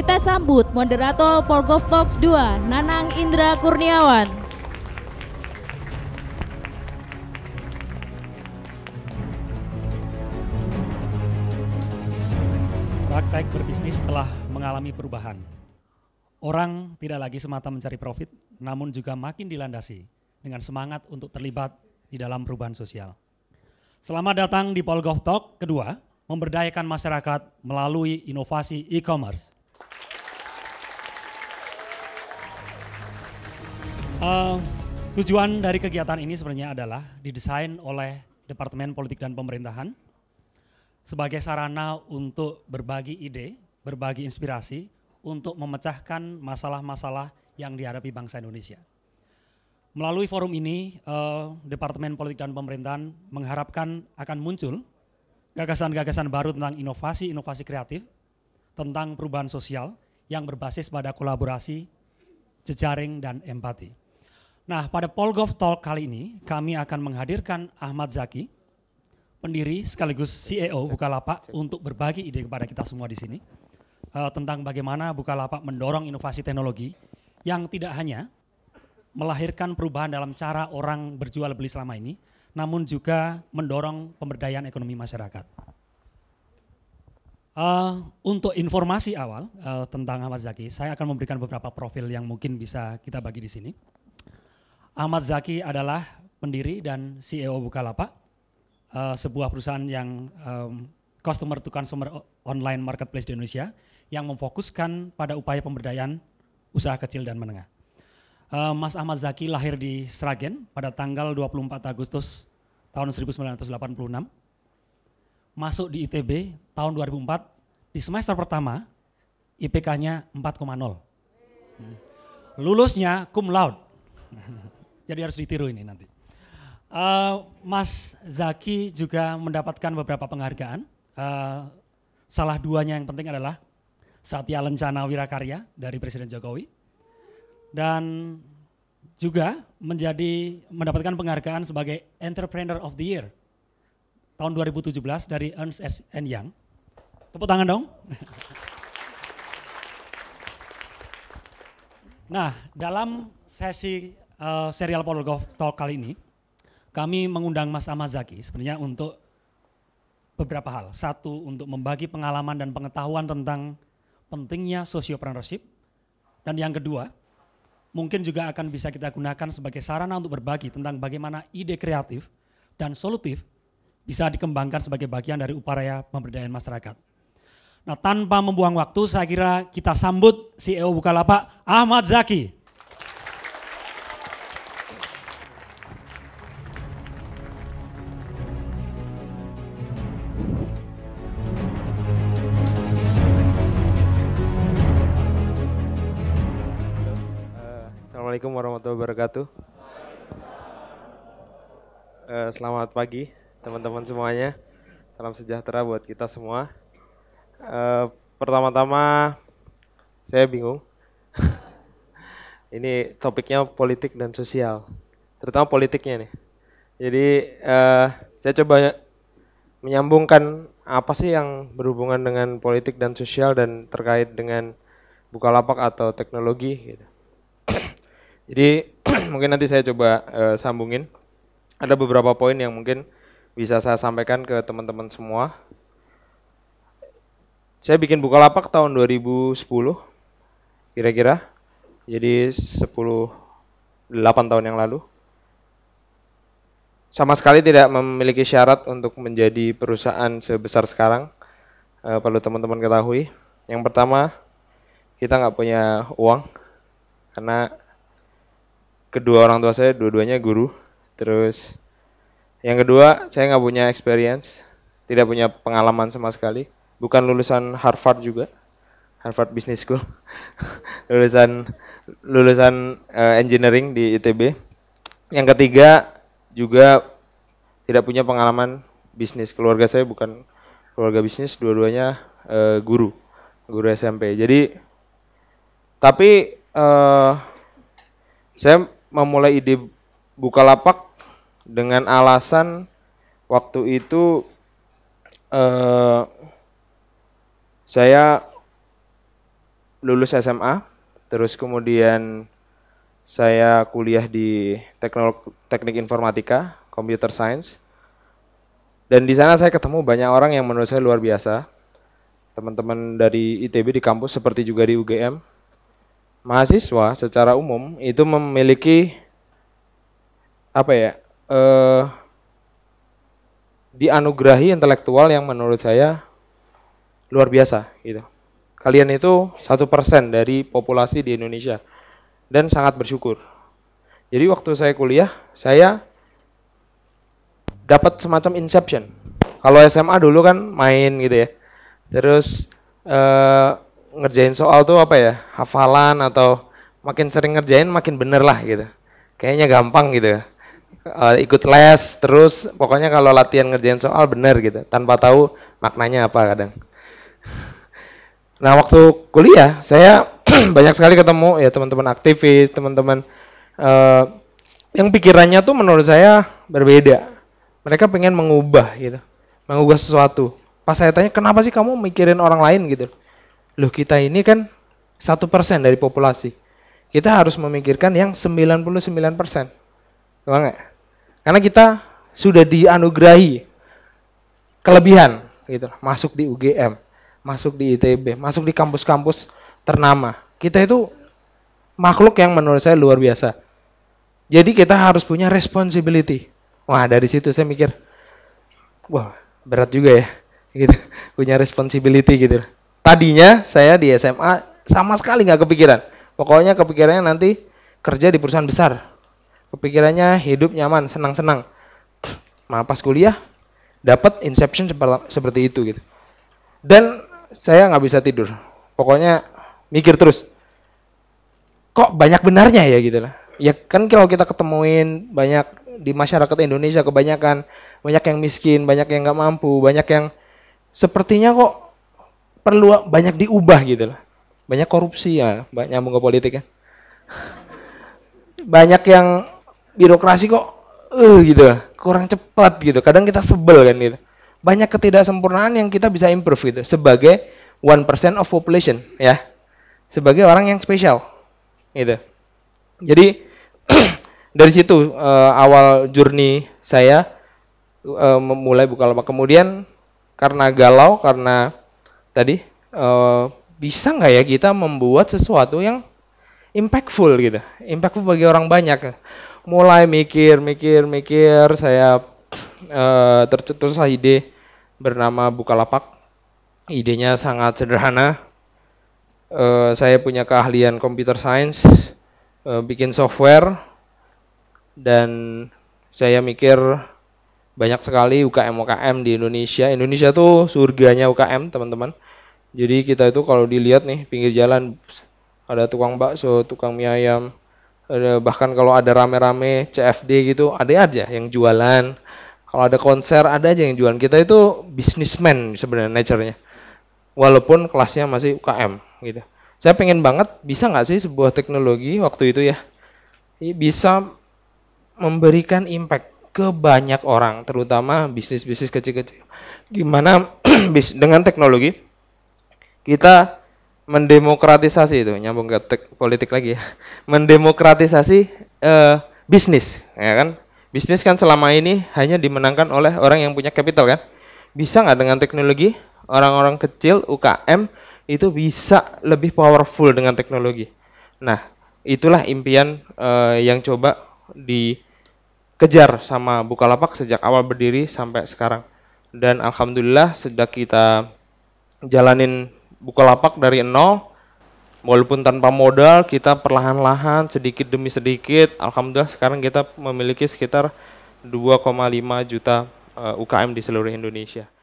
kita sambut moderator Porgov Talks 2, Nanang Indra Kurniawan. Praktek berbisnis telah mengalami perubahan. Orang tidak lagi semata mencari profit, namun juga makin dilandasi dengan semangat untuk terlibat di dalam perubahan sosial. Selamat datang di Polgov Talk kedua, memberdayakan masyarakat melalui inovasi e-commerce. Eh, tujuan dari kegiatan ini sebenarnya adalah didesain oleh Departemen Politik dan Pemerintahan sebagai sarana untuk berbagi ide, berbagi inspirasi untuk memecahkan masalah-masalah yang dihadapi bangsa Indonesia. Melalui forum ini, uh, Departemen Politik dan Pemerintahan mengharapkan akan muncul gagasan-gagasan baru tentang inovasi-inovasi kreatif, tentang perubahan sosial yang berbasis pada kolaborasi, jejaring, dan empati. Nah, pada Polgov Talk kali ini kami akan menghadirkan Ahmad Zaki, pendiri sekaligus e CEO Bukalapak untuk berbagi ide kepada kita semua di sini uh, tentang bagaimana Bukalapak mendorong inovasi teknologi yang tidak hanya melahirkan perubahan dalam cara orang berjual beli selama ini, namun juga mendorong pemberdayaan ekonomi masyarakat. Uh, untuk informasi awal uh, tentang Ahmad Zaki, saya akan memberikan beberapa profil yang mungkin bisa kita bagi di sini. Ahmad Zaki adalah pendiri dan CEO Bukalapak, uh, sebuah perusahaan yang um, customer to consumer online marketplace di Indonesia yang memfokuskan pada upaya pemberdayaan usaha kecil dan menengah. Uh, Mas Ahmad Zaki lahir di Sragen pada tanggal 24 Agustus tahun 1986. Masuk di ITB tahun 2004, di semester pertama IPK-nya 4,0. Hmm. Lulusnya cum laude. Jadi harus ditiru ini nanti. Uh, Mas Zaki juga mendapatkan beberapa penghargaan. Uh, salah duanya yang penting adalah Satya Lencana Wirakarya dari Presiden Jokowi. Dan juga menjadi mendapatkan penghargaan sebagai Entrepreneur of the Year tahun 2017 dari Ernst and Young. Tepuk tangan dong. Nah, dalam sesi uh, serial Polgov Talk kali ini, kami mengundang Mas Ahmad Zaki sebenarnya untuk beberapa hal. Satu, untuk membagi pengalaman dan pengetahuan tentang pentingnya sociopreneurship. Dan yang kedua, mungkin juga akan bisa kita gunakan sebagai sarana untuk berbagi tentang bagaimana ide kreatif dan solutif bisa dikembangkan sebagai bagian dari upaya pemberdayaan masyarakat. Nah tanpa membuang waktu saya kira kita sambut CEO Bukalapak Ahmad Zaki. Assalamualaikum warahmatullahi wabarakatuh. Eh, selamat pagi teman-teman semuanya. Salam sejahtera buat kita semua. Eh, pertama-tama saya bingung. Ini topiknya politik dan sosial, terutama politiknya nih. Jadi eh, saya coba menyambungkan apa sih yang berhubungan dengan politik dan sosial dan terkait dengan Bukalapak atau teknologi gitu. Jadi mungkin nanti saya coba uh, sambungin. Ada beberapa poin yang mungkin bisa saya sampaikan ke teman-teman semua. Saya bikin Bukalapak tahun 2010 kira-kira. Jadi 10 8 tahun yang lalu. Sama sekali tidak memiliki syarat untuk menjadi perusahaan sebesar sekarang. E, perlu teman-teman ketahui. Yang pertama, kita nggak punya uang karena kedua orang tua saya dua-duanya guru. Terus yang kedua saya nggak punya experience, tidak punya pengalaman sama sekali. Bukan lulusan Harvard juga, Harvard Business School, lulusan lulusan uh, engineering di ITB. Yang ketiga juga tidak punya pengalaman bisnis. Keluarga saya bukan keluarga bisnis, dua-duanya uh, guru, guru SMP. Jadi tapi uh, saya memulai ide buka lapak dengan alasan waktu itu eh, saya lulus SMA, terus kemudian saya kuliah di teknolog, teknik informatika, computer science. Dan di sana saya ketemu banyak orang yang menurut saya luar biasa. Teman-teman dari ITB di kampus seperti juga di UGM mahasiswa secara umum itu memiliki apa ya eh, dianugerahi intelektual yang menurut saya luar biasa gitu. Kalian itu satu persen dari populasi di Indonesia dan sangat bersyukur. Jadi waktu saya kuliah saya dapat semacam inception. Kalau SMA dulu kan main gitu ya, terus eh, ngerjain soal tuh apa ya hafalan atau makin sering ngerjain makin bener lah gitu kayaknya gampang gitu uh, ikut les terus pokoknya kalau latihan ngerjain soal bener gitu tanpa tahu maknanya apa kadang nah waktu kuliah saya banyak sekali ketemu ya teman-teman aktivis teman-teman uh, yang pikirannya tuh menurut saya berbeda mereka pengen mengubah gitu mengubah sesuatu pas saya tanya kenapa sih kamu mikirin orang lain gitu loh kita ini kan satu persen dari populasi. Kita harus memikirkan yang 99 persen. banget. Karena kita sudah dianugerahi kelebihan gitu masuk di UGM, masuk di ITB, masuk di kampus-kampus ternama. Kita itu makhluk yang menurut saya luar biasa. Jadi kita harus punya responsibility. Wah, dari situ saya mikir, wah, berat juga ya gitu punya responsibility gitu tadinya saya di SMA sama sekali nggak kepikiran. Pokoknya kepikirannya nanti kerja di perusahaan besar. Kepikirannya hidup nyaman, senang-senang. Maaf pas kuliah dapat inception seperti itu gitu. Dan saya nggak bisa tidur. Pokoknya mikir terus. Kok banyak benarnya ya gitu lah. Ya kan kalau kita ketemuin banyak di masyarakat Indonesia kebanyakan banyak yang miskin, banyak yang nggak mampu, banyak yang sepertinya kok perlu banyak diubah gitu lah. Banyak korupsi ya, banyak nyambung ke politik kan. Banyak yang birokrasi kok eh uh, gitu, kurang cepat gitu. Kadang kita sebel kan gitu. Banyak ketidaksempurnaan yang kita bisa improve gitu sebagai 1% of population ya. Sebagai orang yang spesial gitu. Jadi dari situ uh, awal journey saya uh, memulai buka lemak. Kemudian karena galau, karena tadi uh, bisa nggak ya kita membuat sesuatu yang impactful gitu, impactful bagi orang banyak. Mulai mikir, mikir, mikir, saya uh, eh, tercetuslah ide bernama Bukalapak. Idenya sangat sederhana. Uh, saya punya keahlian computer science, uh, bikin software, dan saya mikir banyak sekali UKM-UKM di Indonesia. Indonesia tuh surganya UKM, teman-teman. Jadi kita itu kalau dilihat nih pinggir jalan ada tukang bakso, tukang mie ayam, ada, bahkan kalau ada rame-rame CFD gitu, ada aja yang jualan. Kalau ada konser ada aja yang jualan. Kita itu bisnismen sebenarnya nature-nya. Walaupun kelasnya masih UKM gitu. Saya pengen banget bisa nggak sih sebuah teknologi waktu itu ya bisa memberikan impact ke banyak orang, terutama bisnis-bisnis kecil-kecil. Gimana dengan teknologi kita mendemokratisasi itu, nyambung ke tek, politik lagi ya. Mendemokratisasi uh, bisnis, ya kan? Bisnis kan selama ini hanya dimenangkan oleh orang yang punya capital kan? Bisa nggak dengan teknologi orang-orang kecil UKM itu bisa lebih powerful dengan teknologi. Nah, itulah impian uh, yang coba di kejar sama Bukalapak sejak awal berdiri sampai sekarang. Dan alhamdulillah sudah kita jalanin Bukalapak dari nol walaupun tanpa modal kita perlahan-lahan sedikit demi sedikit alhamdulillah sekarang kita memiliki sekitar 2,5 juta eh, UKM di seluruh Indonesia.